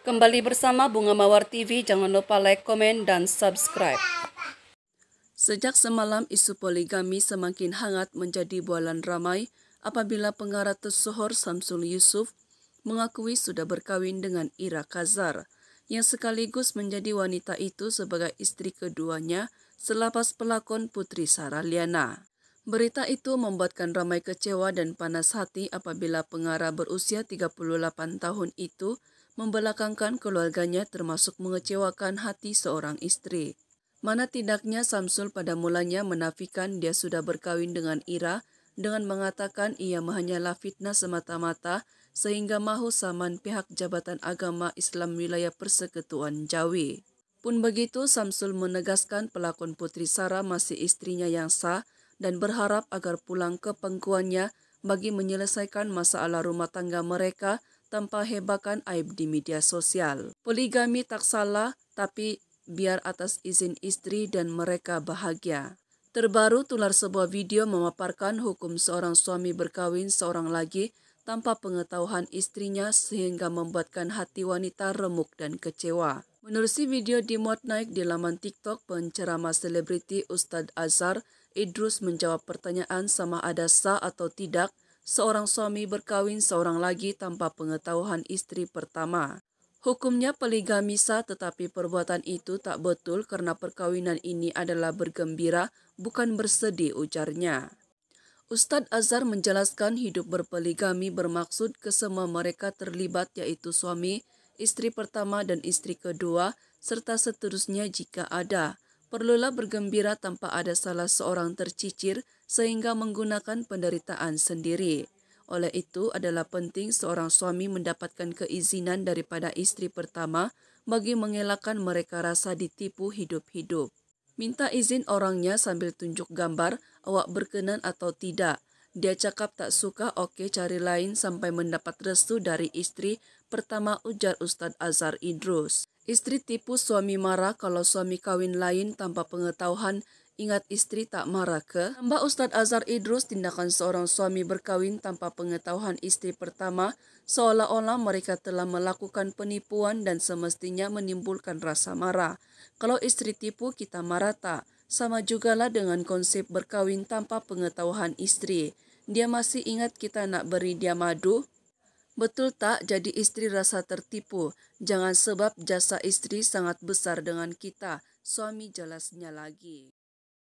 Kembali bersama Bunga Mawar TV, jangan lupa like, komen, dan subscribe. Sejak semalam, isu poligami semakin hangat menjadi bualan ramai apabila pengarah tersohor Samsul Yusuf mengakui sudah berkawin dengan Ira Kazar, yang sekaligus menjadi wanita itu sebagai istri keduanya selapas pelakon Putri Sarah Liana. Berita itu membuatkan ramai kecewa dan panas hati apabila pengarah berusia 38 tahun itu membelakangkan keluarganya termasuk mengecewakan hati seorang istri. Mana tidaknya Samsul pada mulanya menafikan dia sudah berkawin dengan Ira dengan mengatakan ia hanyalah fitnah semata-mata sehingga mahu saman pihak Jabatan Agama Islam Wilayah Persekutuan Jawi. Pun begitu Samsul menegaskan pelakon Putri Sara masih istrinya yang sah dan berharap agar pulang ke pengkuannya bagi menyelesaikan masalah rumah tangga mereka tanpa hebakan aib di media sosial. Poligami tak salah, tapi biar atas izin istri dan mereka bahagia. Terbaru tular sebuah video memaparkan hukum seorang suami berkawin seorang lagi tanpa pengetahuan istrinya sehingga membuatkan hati wanita remuk dan kecewa. Menurut si video dimuat naik di laman TikTok, penceramah selebriti Ustadz Azhar Idrus menjawab pertanyaan sama ada sah atau tidak seorang suami berkawin seorang lagi tanpa pengetahuan istri pertama. Hukumnya sah tetapi perbuatan itu tak betul karena perkawinan ini adalah bergembira bukan bersedih ujarnya. Ustadz Azhar menjelaskan hidup berpoligami bermaksud kesemua mereka terlibat yaitu suami, istri pertama dan istri kedua serta seterusnya jika ada. Perlulah bergembira tanpa ada salah seorang tercicir sehingga menggunakan penderitaan sendiri. Oleh itu adalah penting seorang suami mendapatkan keizinan daripada istri pertama bagi mengelakkan mereka rasa ditipu hidup-hidup. Minta izin orangnya sambil tunjuk gambar awak berkenan atau tidak. Dia cakap tak suka, oke okay, cari lain sampai mendapat restu dari istri pertama ujar Ustadz Azhar Idrus. Istri tipu suami marah kalau suami kawin lain tanpa pengetahuan ingat istri tak marah ke? Tambah Ustadz Azhar Idrus tindakan seorang suami berkawin tanpa pengetahuan istri pertama seolah-olah mereka telah melakukan penipuan dan semestinya menimbulkan rasa marah. Kalau istri tipu kita marah tak? Sama jugalah dengan konsep berkawin tanpa pengetahuan istri. Dia masih ingat kita nak beri dia madu, Betul tak jadi istri rasa tertipu? Jangan sebab jasa istri sangat besar dengan kita. Suami jelasnya lagi.